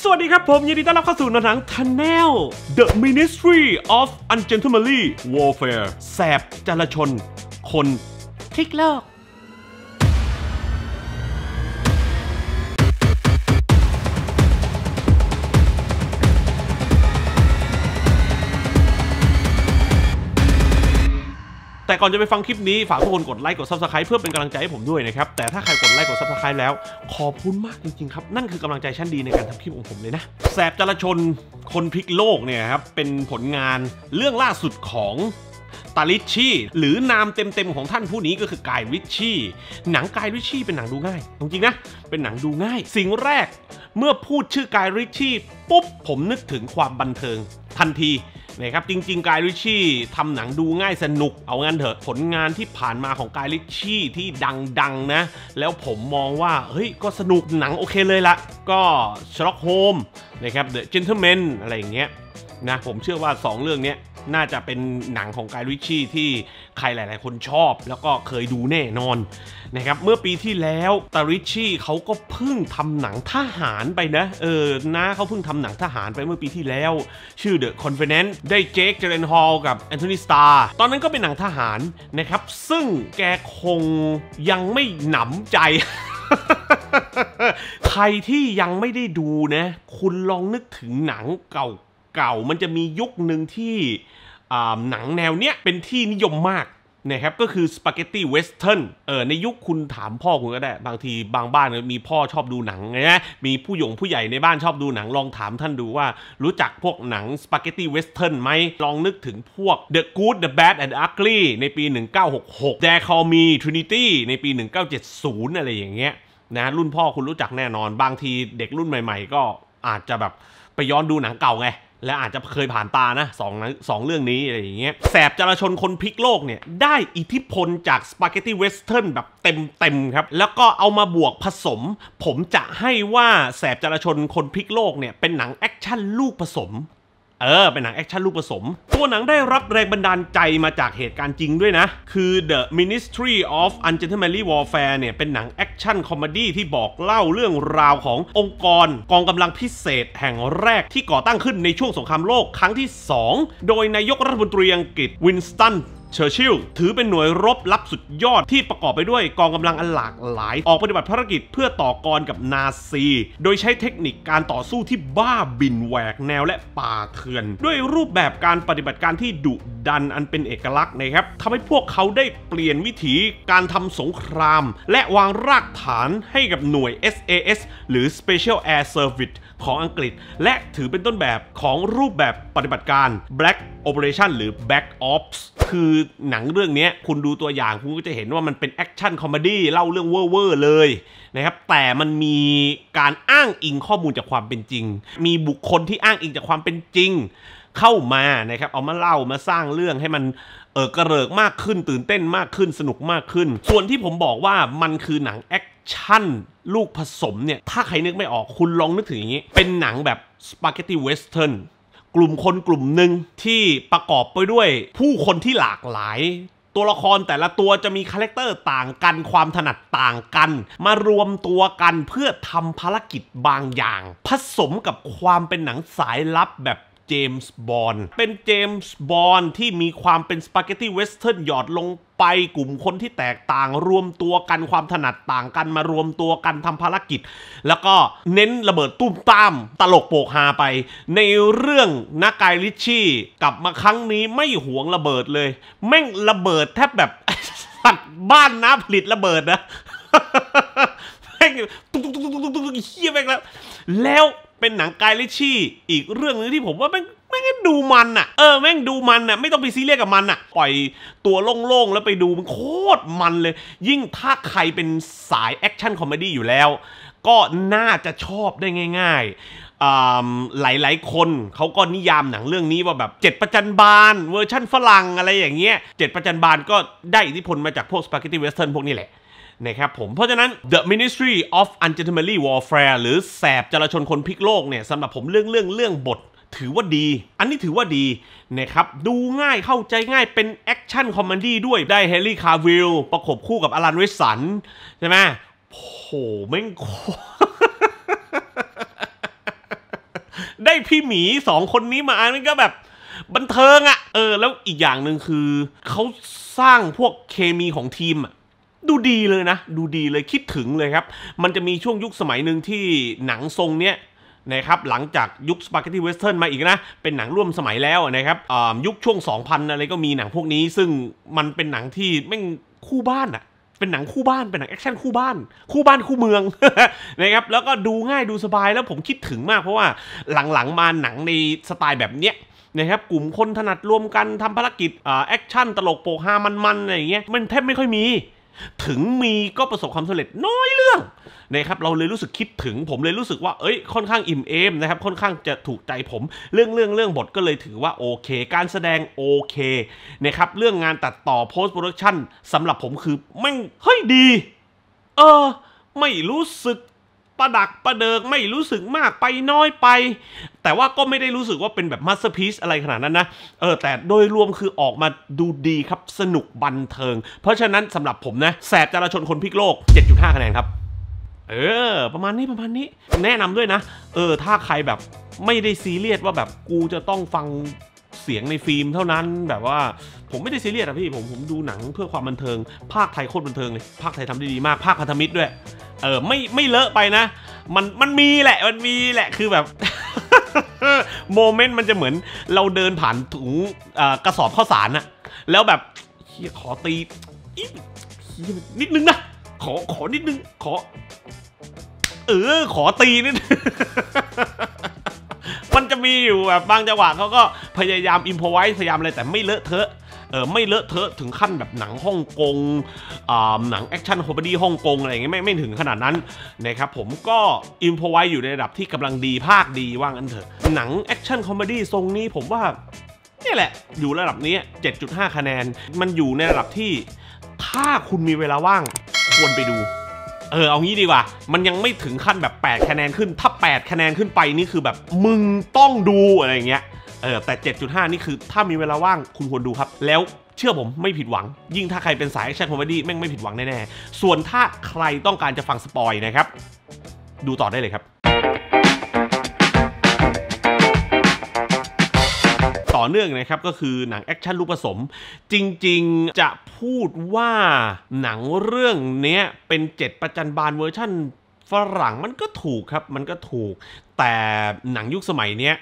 สวัสดีครับผมยินดีต้อนรับเข้าสู่หนังทันแนล The Ministry of Ungentlemanly Warfare แสบจลาชนคนคลิกโลกแต่ก่อนจะไปฟังคลิปนี้ฝากทุกคนกดไลค์กดซับสไครต์เพื่อเป็นกำลังใจให้ผมด้วยนะครับแต่ถ้าใครกดไลค์กดซับสไครต์แล้ว ขอบคุณมากจริงๆครับ นั่นคือกำลังใจชั้นดีในการทำคลิปของผมเลยนะแสบจราชนคนพลิกโลกเนี่ยครับเป็นผลงานเรื่องล่าสุดของตาลิชชี่หรือนามเต็มๆของท่านผู้นี้ก็คือกายวิชชี่หนังกายวิชชี่เป็นหนังดูง่ายจริงๆนะเป็นหนังดูง่าย สิ่งแรกเมื่อพูดชื่อกายวิชชี่ปุ๊บผมนึกถึงความบันเทิงทันทีนะครับจริงๆกายริชี่ทำหนังดูง่ายสนุกเอางั้นเถอะ ผลงานที่ผ่านมาของกายริชี่ที่ดังๆนะ แล้วผมมองว่าเฮ้ยก็สนุกหนังโอเคเลยละก็ช็อกโฮมนะครับเดอะเจนเทอร์แมนอะไรอย่างเงี้ยนะผมเชื่อว่า 2 เรื่องนี้น่าจะเป็นหนังของกายริชี่ที่ใครหลายๆ คนชอบ แล้วก็เคยดูแน่นอนนะครับเมื่อปีที่แล้วตาริชี่เขาก็เพิ่งทำหนังทหารไปนะ เออนะเขาเพิ่งทำหนังทหารไปเมื่อปีที่แล้ว ชื่อ The c o n f i d e n e ได้เจคเจเรนฮอลกับแอนโทนีสตาร์ตอนนั้นก็เป็นหนังทหารนะครับ ซึ่งแกคงยังไม่หนำใจ ใครที่ยังไม่ได้ดูนะ คุณลองนึกถึงหนังเก่าเก่ามันจะมียุคหนึ่งที่หนังแนวเนี้ยเป็นที่นิยมมาก นะครับ ก็คือสปาเกตตี้เวสเทิร์นเออในยุคคุณถามพ่อคุณก็ได้ บางทีบางบ้านมีพ่อชอบดูหนังนะมีผู้หยงผู้ใหญ่ในบ้านชอบดูหนัง ลองถามท่านดูว่า รู้จักพวกหนังสปาเกตตี้เวสเทิร์นไหมลองนึกถึงพวก The Good The Bad and Ugly ในปี 1966 Dare Call Me Trinity ในปี 1970 อะไรอย่างเงี้ยนะรุ่นพ่อคุณรู้จักแน่นอนบางทีเด็กรุ่นใหม่ ๆ ก็อาจจะแบบไปย้อนดูหนังเก่าไงและอาจจะเคยผ่านตานะสองสองเรื่องนี้อะไรอย่างเงี้ยแสบจราชนคนพลิกโลกเนี่ย ได้อิทธิพลจากสปาเกตตี้เวสเทิร์นแบบเต็มเต็มครับ แล้วก็เอามาบวกผสม ผมจะให้ว่าแสบจราชนคนพลิกโลกเนี่ย เป็นหนังแอคชั่นลูกผสมเออ เป็นหนังแอคชั่นลูกผสม ตัวหนังได้รับแรงบันดาลใจมาจากเหตุการณ์จริงด้วยนะ คือ The Ministry of Ungentlemanly Warfare เนี่ย เป็นหนังแอคชั่นคอมดี้ที่บอกเล่าเรื่องราวขององค์กรกองกำลังพิเศษแห่งแรกที่ก่อตั้งขึ้นในช่วงสงครามโลกครั้งที่ 2 โดยนายกรัฐมนตรีอังกฤษวินสตันเชอร์ชิลถือเป็นหน่วยรบลับสุดยอดที่ประกอบไปด้วยกองกำลังอันหลากหลายออกปฏิบัติภารกิจเพื่อต่อกรกับนาซี โดยใช้เทคนิคการต่อสู้ที่บ้าบินแหวกแนวและป่าเถื่อน ด้วยรูปแบบการปฏิบัติการที่ดุดันอันเป็นเอกลักษณ์นะครับทำให้พวกเขาได้เปลี่ยนวิถีการทำสงคราม และวางรากฐานให้กับหน่วย SAS หรือ Special Air Service ของอังกฤษ และถือเป็นต้นแบบของรูปแบบปฏิบัติการ Black Operation หรือ Black Ops คือหนังเรื่องนี้คุณดูตัวอย่างคุณก็จะเห็นว่ามันเป็นแอคชั่นคอมดี้เล่าเรื่องเว่อร์เลยนะครับแต่มันมีการอ้างอิงข้อมูลจากความเป็นจริง มีบุคคลที่อ้างอิงจากความเป็นจริงเข้ามานะครับเอามาเล่ามาสร้างเรื่องให้มันเออกระเริกมากขึ้นตื่นเต้นมากขึ้นสนุกมากขึ้น ส่วนที่ผมบอกว่ามันคือหนังแอคชั่นลูกผสมเนี่ยถ้าใครนึกไม่ออกคุณลองนึกถึงอย่างนี้เป็นหนังแบบสปาเกตตีเวสเทิร์นกลุ่มคนกลุ่มหนึ่งที่ประกอบไปด้วยผู้คนที่หลากหลาย ตัวละครแต่ละตัวจะมีคาแรคเตอร์ต่างกันความถนัดต่างกัน มารวมตัวกันเพื่อทำภารกิจบางอย่าง ผสมกับความเป็นหนังสายลับแบบเจมส์บอนด์เป็นเจมส์บอนด์ที่มีความเป็นสปาเกตตี้เวสเทิร์นหยอดลงไปกลุ่มคนที่แตกต่างรวมตัวกันความถนัดต่างกันมารวมตัวกันทำภารกิจ แล้วก็เน้นระเบิดตุ้มตามตลกโปกฮาไป ในเรื่องนักกายลิชี่กลับมาครั้งนี้ไม่หวงระเบิดเลย แม่งระเบิดแทบแบบ สัตว์บ้านนะผลิตระเบิดนะแม่งตุ๊กตุ๊กตุ๊กตุ๊กตุ๊กเฮี้ยแม่งแล้วแล้วเป็นหนังกายลิชี่อีกเรื่องนึงที่ผมว่าแม่งแม่งดูมันอะเออ แม่งดูมันอะไม่ต้องไปซีเรียสกับมันอะปล่อยตัวโล่งๆ แล้วไปดู มันโคตรมันเลย ยิ่งถ้าใครเป็นสายแอคชั่นคอมเมดี้อยู่แล้ว ก็น่าจะชอบได้ง่ายๆ หลายหลายคนเขาก็นิยามหนังเรื่องนี้ว่าแบบเจ็ดประจันบานเวอร์ชั่นฝรั่งอะไรอย่างเงี้ยเจ็ดประจันบานก็ได้อิทธิพลมาจากพวกสปาเกตตี้เวสเทิร์นพวกนี้แหละนะครับผมเพราะฉะนั้น The Ministry of Ungentlemanly Warfare หรือแสบจราชนคนพลิกโลกเนี่ยสำหรับผมเรื่องเรื่องเรื่องบทถือว่าดี อันนี้ถือว่าดีนะครับ ดูง่ายเข้าใจง่ายเป็นแอคชั่นคอมเมดี้ด้วยได้เฮลี่คาร์วิลประกบคู่กับอลันวิสันใช่ไหมโอ้โหแม่งวคได้พี่หมีสองคนนี้มาอันนี้ก็แบบบันเทิงอะ่ะเออแล้วอีกอย่างหนึ่งคือ เขาสร้างพวกเคมีของทีมอะดูดีเลยนะ ดูดีเลย คิดถึงเลยครับ มันจะมีช่วงยุคสมัยหนึ่งที่หนังทรงเนี้ยนะครับ หลังจากยุคสปาเกตตี้เวสเทิร์นมาอีกนะ เป็นหนังร่วมสมัยแล้วนะครับยุคช่วง2000อะไรก็มีหนังพวกนี้ ซึ่งมันเป็นหนังที่แม่งคู่บ้านอะเป็นหนังคู่บ้าน เป็นหนังแอคชั่นคู่บ้าน คู่บ้านคู่เมืองนะครับ แล้วก็ดูง่ายดูสบาย แล้วผมคิดถึงมากเพราะว่าหลังๆมาหนังในสไตล์แบบเนี้ยนะครับ กลุ่มคนถนัดรวมกันทำภารกิจแอคชั่นตลกโปกฮามันๆอะไรอย่างเงี้ย มันแทบไม่ค่อยมีถึงมีก็ประสบความสำเร็จน้อยเรื่องนะครับเราเลยรู้สึกคิดถึงผมเลยรู้สึกว่าเอ้ย ค่อนข้างอิ่มเอมนะครับค่อนข้างจะถูกใจผมเรื่องเรื่องเรื่องบทก็เลยถือว่าโอเค การแสดงโอเคนะครับเรื่องงานตัดต่อ post production สำหรับผมคือไม่เฮ้ยดี เออ ไม่รู้สึกประดักประเดิก ไม่รู้สึกมากไปน้อยไป แต่ว่าก็ไม่ได้รู้สึกว่าเป็นแบบมาสเตอร์พีซอะไรขนาดนั้นนะ เออ แต่โดยรวมคือออกมาดูดีครับสนุกบันเทิง เพราะฉะนั้นสำหรับผมนะ แสบจราชนคนพิกโลก 7.5 คะแนนครับ เออ ประมาณนี้ประมาณนี้ แนะนำด้วยนะ เออ ถ้าใครแบบไม่ได้ซีเรียสว่าแบบกูจะต้องฟังเสียงในฟิล์มเท่านั้นแบบว่าผมไม่ได้ซีเรียสอะพี่ผมผมดูหนังเพื่อความบันเทิง ภาคไทยโคตรบันเทิงเลยภาคไทยทำได้ดีมาก ภาคพันธมิตรด้วยเออไม่ไม่เลอะไปนะ มันมันมีแหละ มันมีแหละคือแบบโมเมนต์มันจะเหมือนเราเดินผ่านถุงกระสอบข้าวสารอะแล้วแบบขอตีนิดนึงนะ ขอขอนิดนึงขอ เออขอตีนิดมีอยู่แบบบางจังหวะเขาก็พยายามอิมพอไว้พยายามอะไรแต่ไม่เลอะเทอะเออไม่เลอะเทอะถึงขั้นแบบหนังฮ่องกงอ่าหนังแอคชั่นคอมเมดี้ฮ่องกงอะไรเงี้ยไม่ไม่ถึงขนาดนั้นนะครับผมก็อิมพอไว้อยู่ในระดับที่กำลังดีภาคดีว่างอันเถอะ หนังแอคชั่นคอมเมดี้ทรงนี้ผมว่านี่แหละอยู่ระดับนี้ 7.5 คะแนนมันอยู่ในระดับที่ถ้าคุณมีเวลาว่างควรไปดูเออเอางี้ดีกว่า มันยังไม่ถึงขั้นแบบ8คะแนนขึ้น ถ้า 8 คะแนนขึ้นไปนี่คือแบบมึงต้องดูอะไรอย่างเงี้ย เออแต่ 7.5 นี่คือถ้ามีเวลาว่างคุณควรดูครับ แล้วเชื่อผมไม่ผิดหวัง ยิ่งถ้าใครเป็นสายแอคชั่นคอมเมดี้แม่งไม่ผิดหวังแน่ๆส่วนถ้าใครต้องการจะฟังสปอยนะครับ ดูต่อได้เลยครับต่อเนื่องนะครับก็คือหนังแอคชั่นลูกผสม จริงๆจะพูดว่าหนังเรื่องนี้เป็นเจ็ดประจันบานเวอร์ชั่น ฝรั่งมันก็ถูกครับมันก็ถูกแต่หนังยุคสมัยนี้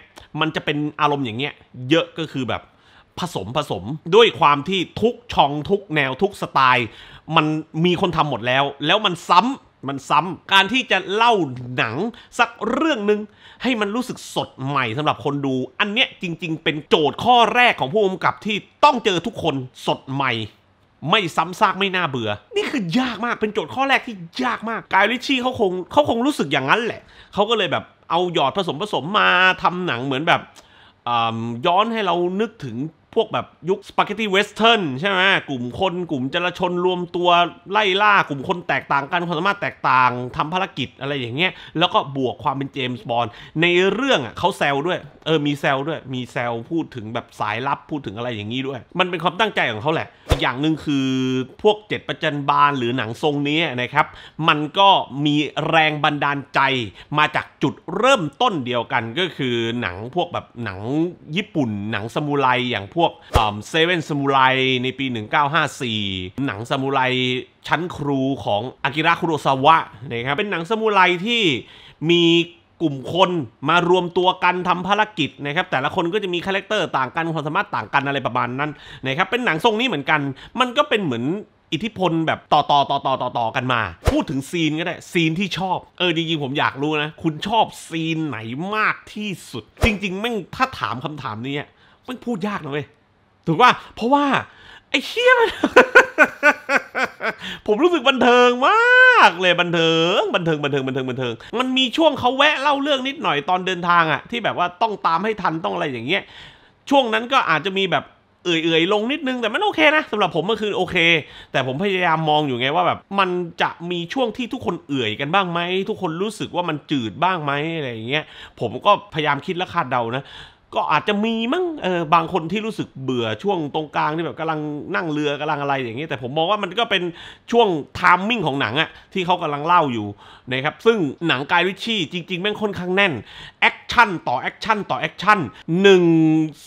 มันจะเป็นอารมณ์อย่างเงี้ยเยอะก็คือแบบผสมผสมด้วยความที่ทุกช่องทุกแนวทุกสไตล์มันมีคนทำหมดแล้วแล้วมันซ้ำมันซ้ำการที่จะเล่าหนัง สักเรื่องหนึ่งให้มันรู้สึกสดใหม่สำหรับคนดู อันเนี้ยจริงๆเป็นโจทย์ข้อแรกของผู้กำกับที่ต้องเจอทุกคนสดใหม่ ไม่ซ้ำซากไม่น่าเบื่อ นี่คือยากมากเป็นโจทย์ข้อแรกที่ยากมาก กายริชชี่เขาคงเขาคงรู้สึกอย่างนั้นแหละ เขาก็เลยแบบเอาหยอดผสมผสมมาทำหนังเหมือนแบบย้อนให้เรานึกถึงพวกแบบยุคสปาเกตตี้เวสเทิร์นใช่ไหมกลุ่มคนกลุ่มจลชนรวมตัว ไล่ล่ากลุ่มคนแตกต่างกันความสามารถแตกต่าง ทำภารกิจอะไรอย่างเงี้ยแล้วก็บวกความเป็นเจมส์บอลในเรื่องอ่ะเขาแซวด้วย เออ มีแซวด้วยมีแซวพูดถึงแบบสายลับพูดถึงอะไรอย่างงี้ด้วย มันเป็นความตั้งใจของเขาแหละอีกอย่างหนึ่งคือพวกเจ็ดประจันบาลหรือหนังทรงนี้นะครับ มันก็มีแรงบันดาลใจมาจากจุดเริ่มต้นเดียวกันก็คือหนังพวกแบบหนังญี่ปุ่น หนังซามูไรอย่างพวกเซเว่นซามูไรในปี 1954 หนังซามูไรชั้นครูของ อากิระคุโรซาวะนะครับเป็นหนังซามูไรที่มีกลุ่มคนมารวมตัวกันทำภารกิจนะครับแต่ละคนก็จะมีคาแรคเตอร์ต่างกันความสามารถต่างกันอะไรประมาณนั้นนะครับเป็นหนังทรงนี้เหมือนกันมันก็เป็นเหมือนอิทธิพลแบบต่อต่อต่อต่อต่อต่อกันมา พูดถึงซีนก็ได้ ซีนที่ชอบเออจริงๆผมอยากรู้นะคุณชอบซีนไหนมากที่สุด จริงๆแม่งถ้าถามคำถามนี้แม่งพูดยากนะเว้ยถูกว่าเพราะว่าไอ้เฮี่ยมันผมรู้สึกบันเทิงมาก เลยบันเทิงบันเทิงบันเทิงบันเทิงบันเทิง มันมีช่วงเขาแวะเล่าเรื่องนิดหน่อยตอนเดินทางอะที่แบบว่าต้องตามให้ทันต้องอะไรอย่างเงี้ยช่วงนั้นก็อาจจะมีแบบเอื่อยๆลงนิดนึงแต่มันโอเคนะสำหรับผมมันคือโอเค แต่ผมพยายามมองอยู่ไงว่าแบบมันจะมีช่วงที่ทุกคนเอื่อยกันบ้างไหม ทุกคนรู้สึกว่ามันจืดบ้างไหมอะไรอย่างเงี้ย ผมก็พยายามคิดและคาดเดานะก็อาจจะมีมั้งเออบางคนที่รู้สึกเบื่อช่วงตรงกลางที่แบบกำลังนั่งเรือกำลังอะไรอย่างเงี้ยแต่ผมมองว่ามันก็เป็นช่วงไทามมิ่งของหนังอะที่เขากำลังเล่าอยู่นะครับซึ่งหนังกายวิชี่จริงๆ แม่งค่อนข้างแน่นแอคชั่นต่อแอคชั่นต่อแอคชั่นหนึ่ง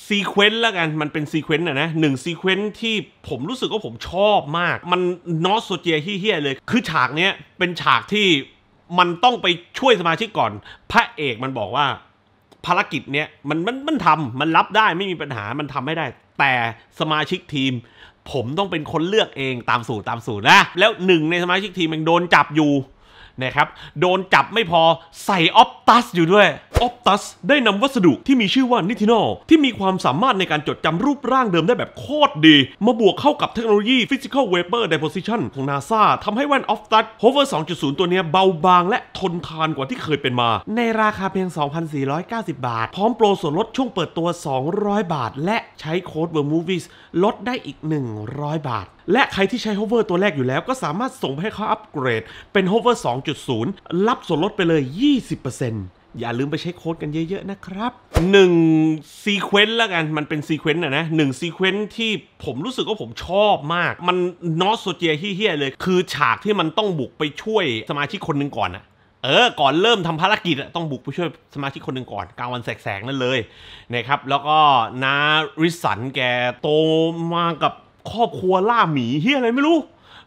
ซีเควนต์แล้วกันมันเป็นซีเควนต์อะนะหนึ่งซีเควนต์ที่ผมรู้สึกว่าผมชอบมาก มันนอสโซเจียเฮี้ยเลย คือฉากเนี้ยเป็นฉากที่มันต้องไปช่วยสมาชิกก่อนพระเอกมันบอกว่าภารกิจเนี้ยมันมันมันทำ มันรับได้ไม่มีปัญหามันทำไม่ได้ แต่สมาชิกทีม ผมต้องเป็นคนเลือกเองตามสูตรตามสูตรนะ แล้วหนึ่งในสมาชิกทีมมันโดนจับอยู่นะครับโดนจับไม่พอใส่ออฟตัสอยู่ด้วย Optus ได้นำวัสดุที่มีชื่อว่านิทินอลที่มีความสามารถในการจดจำรูปร่างเดิมได้แบบโคตรดี มาบวกเข้ากับเทคโนโลยี Physical Vapor Deposition ของ NASA ทำให้แว่น Optus Hover 2.0 ตัวนี้เบาบางและทนทานกว่าที่เคยเป็นมา ในราคาเพียง 2,490 บาท พร้อมโปรส่วนลดช่วงเปิดตัว 200 บาท และใช้โค้ด Movies ลดได้อีก 100 บาท และใครที่ใช้ Hover ตัวแรกอยู่แล้วก็สามารถส่งให้เขาอัปเกรดเป็น Hover 2.0รับส่วนลดไปเลย 20%อย่าลืมไปใช้โค้ดกันเยอะ ๆ นะครับ1ซีเควนต์ละกันมันเป็นซีเควนต์อะนะหนึ่งซีเควนต์ที่ผมรู้สึกว่าผมชอบมาก มันนอสโซเจียเฮี้ยเลย คือฉากที่มันต้องบุกไปช่วยสมาชิกคนหนึ่งก่อนอะเออก่อนเริ่มทำภารกิจต้องบุกไปช่วย สมาชิกคนหนึ่งก่อนกลางวันแสกๆนั่นเลยนะครับแล้วก็นาริสันแกโตมากับครอบครัวล่าหมีเฮียอะไรไม่รู้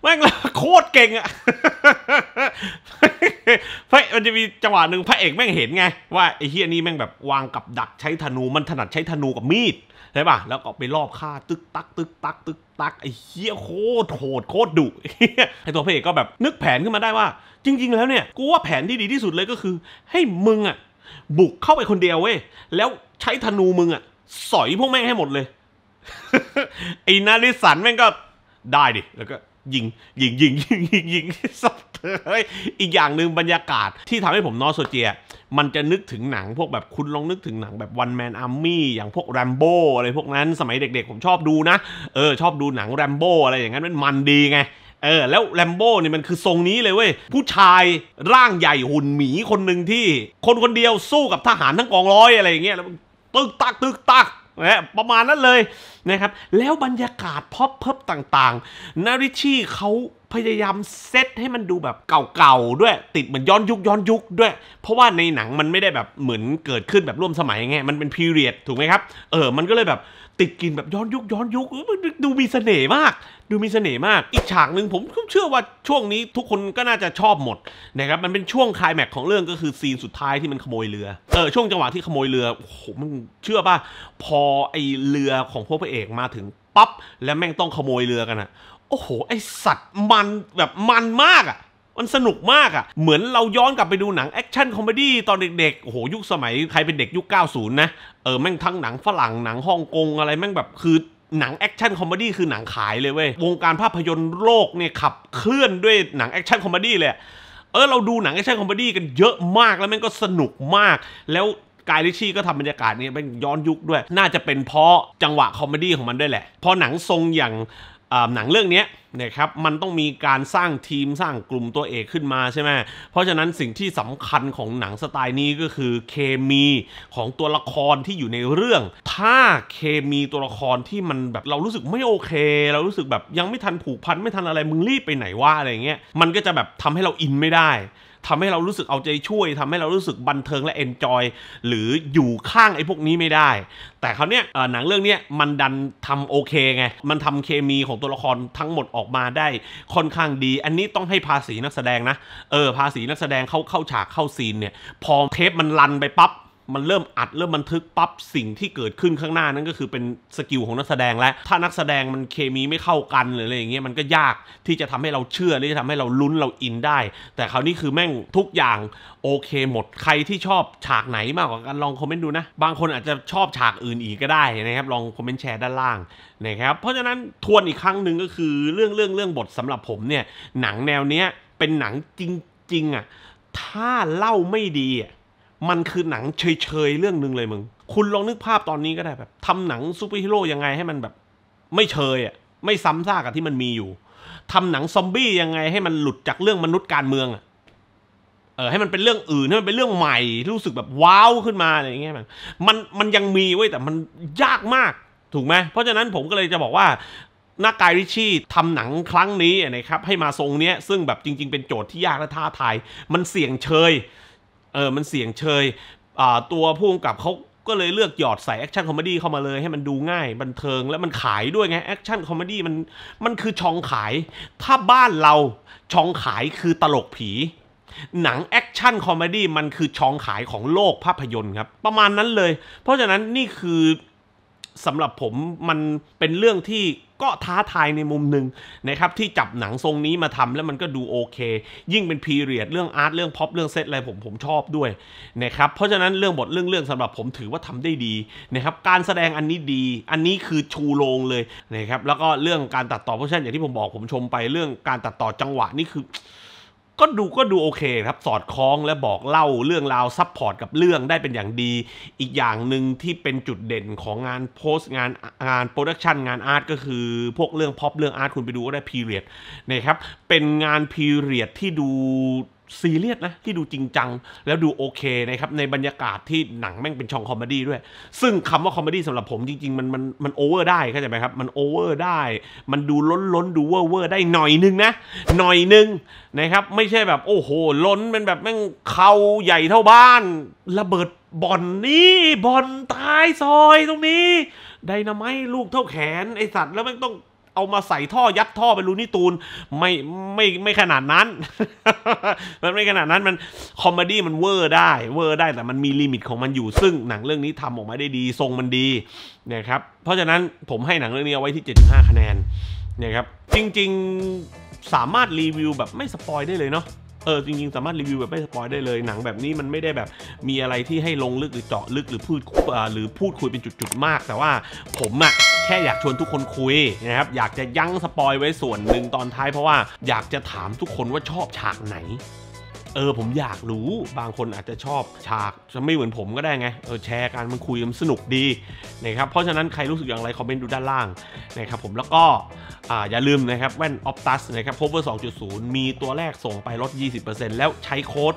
แม่งโคตรเก่งอะพระมันจะมีจังหวะหนึ่งพระเอกแม่งเห็นไงว่าไอ้เฮียนี่แม่งแบบวางกับดักใช้ธนูมันถนัดใช้ธนูกับมีดใช่ป่ะแล้วก็ไปรอบฆ่าตึกตัก ตึกตัก ตึกตักไอ้เฮียโคตรโหดโคตรดุไอ้ตัวพระเอกก็แบบนึกแผนขึ้นมาได้ว่า จริง ๆ แล้วเนี่ย กูว่าแผนที่ดีที่สุดเลยก็คือ ให้มึงอะบุกเข้าไปคนเดียวเว้ยแล้วใช้ธนูมึงอะสอยพวกแม่งให้หมดเลยไอ้นาริสันแม่งก็ได้ดิแล้วก็ยิงยิงยิงยิงยิงยิงสับเลยอีกอย่างหนึ่งบรรยากาศที่ทำให้ผมนอสโซเจีย มันจะนึกถึงหนัง พวกแบบคุณลองนึกถึงหนังแบบวันแมนอาร์มี่อย่างพวกแรมโบ้อะไรพวกนั้นสมัยเด็ก ๆ ผมชอบดูนะ เออ ชอบดูหนังแรมโบ้อะไรอย่างนั้น มันมันดีไง เออ แล้วแรมโบ้เนี่ยมันคือทรงนี้เลยเว้ยผู้ชายร่างใหญ่หุ่นหมีคนหนึ่งที่ คนคนเดียวสู้กับทหารทั้งกองร้อยอะไรอย่างเงี้ยแล้วตึกตักตึกตักนะประมาณนั้นเลยนะครับ แล้วบรรยากาศพอบเพิบต่าง ๆนาริชี่เขาพยายามเซตให้มันดูแบบเก่าๆด้วยติดเหมือนย้อนยุคย้อนยุคด้วย เพราะว่าในหนังมันไม่ได้แบบเหมือนเกิดขึ้นแบบร่วมสมัยไง มันเป็นพีเรียดถูกไหมครับ เออ มันก็เลยแบบติดกินแบบย้อนยุคย้อนยุคดูมีเสน่ห์มาก ดูมีเสน่ห์มากอีกฉากหนึ่งผมเชื่อว่าช่วงนี้ทุกคนก็น่าจะชอบหมดนะครับมันเป็นช่วงคลายแม็กของเรื่องก็คือซีนสุดท้ายที่มันขโมยเรือ เออช่วงจังหวะที่ขโมยเรือโอ้โหมันเชื่อป่ะ พอไอเรือของพวกพระเอกมาถึงปั๊บแล้วแม่งต้องขโมยเรือกันอะโอ้โหไอสัตว์มันแบบมันมากอ่ะมันสนุกมากอะ่ะ เหมือนเราย้อนกลับไปดูหนังแอคชั่นคอมเมดี้ตอนเด็กๆโอ้โหยุคสมัย ใครเป็นเด็กยุค 90 นะ เออแม่งทั้งหนังฝรั่งหนังฮ่องกงอะไรแม่งแบบคือหนังแอคชั่นคอมเมดี้คือหนังขายเลยเว้ย วงการภาพยนตร์โลกเนี่ยขับเคลื่อนด้วยหนังแอคชั่นคอมเมดี้เลยเออเราดูหนังแอคชั่นคอมเมดี้กันเยอะมากแล้วมันก็สนุกมาก แล้วกายลิชี่ก็ทำบรรยากาศนี้เป็นย้อนยุคด้วย น่าจะเป็นเพราะจังหวะคอมเมดี้ของมันด้วยแหละพอหนังทรงอย่างหนังเรื่องนี้นะครับมันต้องมีการสร้างทีมสร้างกลุ่มตัวเอกขึ้นมาใช่ไหมเพราะฉะนั้นสิ่งที่สำคัญของหนังสไตล์นี้ก็คือเคมีของตัวละครที่อยู่ในเรื่อง ถ้าเคมีตัวละครที่มันแบบเรารู้สึกไม่โอเคเรารู้สึกแบบยังไม่ทันผูกพันไม่ทันอะไรมึงรีบไปไหนว่าอะไรเงี้ยมันก็จะแบบทำให้เราอินไม่ได้ทำให้เรารู้สึกเอาใจช่วย ทำให้เรารู้สึกบันเทิงและเอนจอยหรืออยู่ข้างไอ้พวกนี้ไม่ได้ แต่เขาเนี้ยหนังเรื่องเนี้ยมันดันทำโอเคไง มันทำเคมีของตัวละครทั้งหมดออกมาได้ค่อนข้างดีอันนี้ต้องให้ภาษีนักแสดงนะเออภาษีนักแสดงเข้าเข้าฉากเข้าซีนเนี่ยพอเทปมันลันไปปับ๊บมันเริ่มอัดเริ่มบันทึกปั๊บสิ่งที่เกิดขึ้นข้างหน้านั้นก็คือเป็นสกิลของนักแสดงและถ้านักแสดงมันเคมีไม่เข้ากัน หรืออะไรอย่างเงี้ยมันก็ยากที่จะทำให้เราเชื่อ หรือจะทำให้เราลุ้นเราอินได้ แต่คราวนี้คือแม่งทุกอย่างโอเคหมดใครที่ชอบฉากไหนมากกว่ากันลองคอมเมนต์ดูนะบางคนอาจจะชอบฉากอื่นอีกก็ได้นะครับลองคอมเมนต์แชร์ด้านล่างนะครับเพราะฉะนั้นทวนอีกครั้งหนึ่งก็คือ เรื่องเรื่องเรื่องบทสำหรับผมเนี่ยหนังแนวเนี้ยเป็นหนังจริงๆอ่ะถ้าเล่าไม่ดีอ่ะมันคือหนังเฉยๆ เรื่องหนึ่งเลยมึงคุณลองนึกภาพตอนนี้ก็ได้แบบทำหนังซูเปอร์ฮีโร่ยังไง ให้มันแบบไม่เฉยอ่ะ ไม่ซ้ำซากกับที่มันมีอยู่ทำหนังซอมบี้ยังไง ให้มันหลุดจากเรื่องมนุษย์การเมืองอ่ะเออให้มันเป็นเรื่องอื่น ให้มันเป็นเรื่องใหม่รู้สึกแบบว้าวขึ้นมาอะไรอย่างเงี้ยมันมันมันยังมีเว้ยแต่มันยากมากถูกไหมเพราะฉะนั้นผมก็เลยจะบอกว่านักกายริชี่ทำหนังครั้งนี้นะครับให้มาทรงเนี้ย ซึ่งแบบจริง ๆ เป็นโจทย์ที่ยากและท้าทายมันเสี่ยงเชยเออมันเสียงเชย ตัวผู้กกับเขาก็เลยเลือกหยอดใส่แอคชั่นคอมเมดี้เข้ามาเลยให้มันดูง่ายบันเทิงและมันขายด้วยไงแอคชั่นคอมเมดี้มันมันคือช่องขายถ้าบ้านเราช่องขายคือตลกผี หนังแอคชั่นคอมเมดี้มันคือช่องขายของโลกภาพยนตร์ครับ ประมาณนั้นเลย เพราะฉะนั้นนี่คือสำหรับผมมันเป็นเรื่องที่ก็ท้าทายในมุมหนึ่งนะครับที่จับหนังทรงนี้มาทำแล้วมันก็ดูโอเค ยิ่งเป็นพีเรียดเรื่องอาร์ตเรื่องพ็อปเรื่องเซตอะไรผมผมชอบด้วยนะครับเพราะฉะนั้นเรื่องบทเรื่องเรื่องสำหรับผมถือว่าทำได้ดีนะครับการแสดงอันนี้ดี อันนี้คือ ชูโรงเลยนะครับแล้วก็เรื่องการตัดต่อเพราะฉะนั้นอย่างที่ผมบอกผมชมไปเรื่องการตัดต่อจังหวะนี่คือก็ดูก็ดูโอเคครับ สอดคล้องและบอกเล่าเรื่องราวซับพอร์ตกับเรื่องได้เป็นอย่างดี อีกอย่างหนึ่งที่เป็นจุดเด่นของงานโพสงานงานโปรดักชันงานอาร์ตก็คือ พวกเรื่องพ็อปเรื่องอาร์ตคุณไปดูก็ได้พีเรียดนะครับ เป็นงานพีเรียดที่ดูซีเรียสนะ ที่ดูจริงจังแล้วดูโอเคนะครับในบรรยากาศที่หนัง แม่งเป็นช่องคอมเมดี้ด้วย ซึ่งคำว่าคอมเมดี้สำหรับผมจริงๆ มันมันมันโอเวอร์ได้เข้าใจไหมครับ มันโอเวอร์ได้ มันดูล้นล้นดูเวอร์เวอร์ได้หน่อยนึงนะหน่อยนึงนะครับ ไม่ใช่แบบโอ้โห ล้นเป็นแบบแม่ง เข่าใหญ่เท่าบ้าน ระเบิดบอลนี่บอลตายซอยตรงนี้ ไดนาไมลูกเท่าแขนไอสัตว์แล้วมันต้องเอามาใส่ท่อยัดท่อไปรูนี่ตูนไม่ไม่ไม่ขนาดนั้นมันไม่ขนาดนั้นมันคอมเมดี้มันเวอร์ได้เวอร์ได้แต่มันมีลิมิตของมันอยู่ ซึ่งหนังเรื่องนี้ทำออกมาได้ดีทรงมันดีนะครับเพราะฉะนั้นผมให้หนังเรื่องนี้เอาไว้ที่ 75 คะแนนนะครับจริงๆสามารถรีวิวแบบไม่สปอย ได้เลยเนาะเออจริงๆสามารถรีวิวแบบไม่สปอยได้เลย หนังแบบนี้มันไม่ได้แบบมีอะไรที่ให้ลงลึกหรือเจาะลึกหรือพูดหรือพูดคุยเป็นจุดๆ มาก แต่ว่าผมอะแค่อยากชวนทุกคนคุยนะครับ อยากจะยั้งสปอยไว้ส่วนหนึ่งตอนท้าย เพราะว่าอยากจะถามทุกคนว่าชอบฉากไหน เออ ผมอยากรู้ บางคนอาจจะชอบฉากจะไม่เหมือนผมก็ได้ไง เออแชร์กันมันคุยมันสนุกดีนะครับ เพราะฉะนั้นใครรู้สึกอย่างไร คอมเมนต์ดูด้านล่างนะครับผม แล้วก็อย่าลืมนะครับแว่น Optus นะครับ Cover 2.0 มีตัวแรกส่งไปลด 20%แล้วใช้โค้ด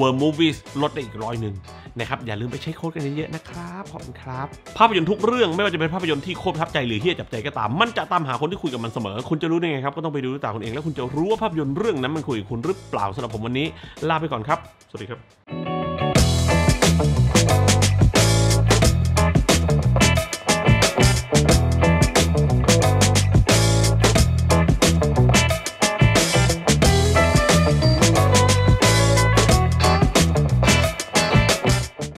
w o r m o v i e s ลดได้อีกร้อยหนึ่งนะครับ อย่าลืมไปใช้โค้ดกันเยอะๆนะครับขอบคุณครับ ภาพยนตร์ทุกเรื่องไม่ว่าจะเป็นภาพยนตร์ที่โคตรทับใจหรือเฮี้ยจับใจก็ตาม มันจะตามหาคนที่คุยกับมันเสมอคุณจะรู้ได้ไงครับก็ต้องไปดูด้วยตาคุณเองแล้ว คุณจะรู้ว่าภาพยนตร์เรื่องนั้นมันคุยกับคุณหรือเปล่าสำหรับผมวันนี้ลาไปก่อนครับ สวัสดีครับ